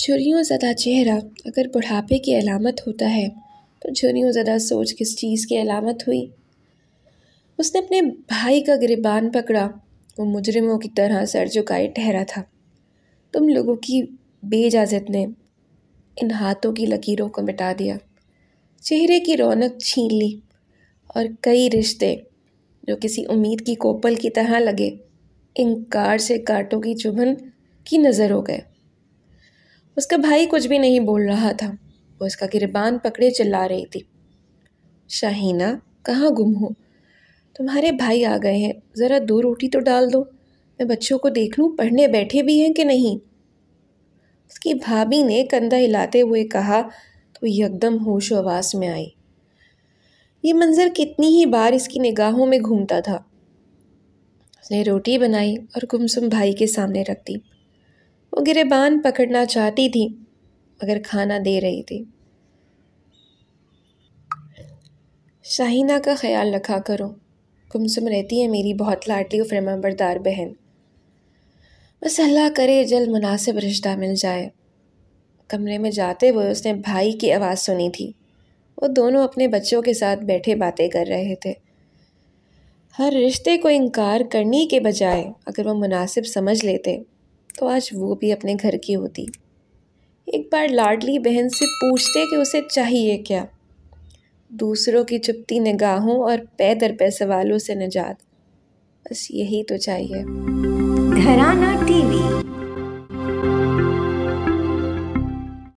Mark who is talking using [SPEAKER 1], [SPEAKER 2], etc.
[SPEAKER 1] झुरियों ज़दा चेहरा अगर बुढ़ापे की अलामत होता है तो झुरियों ज़दा सोच किस चीज़ की अलामत हुई उसने अपने भाई का गिरबान पकड़ा वो मुजरिमों की तरह सर झुकाए ठहरा था तुम लोगों की इजाजत ने इन हाथों की लकीरों को मिटा दिया चेहरे की रौनक छीन ली और कई रिश्ते जो किसी उम्मीद की कोपल की तरह लगे इनकार से कांटों की चुभन की नज़र हो गए उसका भाई कुछ भी नहीं बोल रहा था वो उसका गिरबान पकड़े चिल्ला रही थी शाहीना कहाँ गुम हो तुम्हारे भाई आ गए हैं ज़रा दो रोटी तो डाल दो मैं बच्चों को देख लूँ पढ़ने बैठे भी हैं कि नहीं उसकी भाभी ने कंधा हिलाते हुए कहा तो यकदम होश आवास में आई ये मंज़र कितनी ही बार इसकी निगाहों में घूमता था उसने रोटी बनाई और गुमसुम भाई के सामने रख दी वो गिरेबान पकड़ना चाहती थी मगर खाना दे रही थी शाहिना का ख्याल रखा करो गुमसुम रहती है मेरी बहुत लाटली और फरमाबरदार बहन बस अल्लाह करे जल्द मुनासिब रिश्ता मिल जाए कमरे में जाते हुए उसने भाई की आवाज़ सुनी थी वो दोनों अपने बच्चों के साथ बैठे बातें कर रहे थे हर रिश्ते को इनकार करने के बजाय अगर वो मुनासिब समझ लेते तो आज वो भी अपने घर की होती एक बार लाडली बहन से पूछते कि उसे चाहिए क्या दूसरों की चुपती निगाहों और पै दर पै सवालों से निजात बस यही तो चाहिए घराना टीवी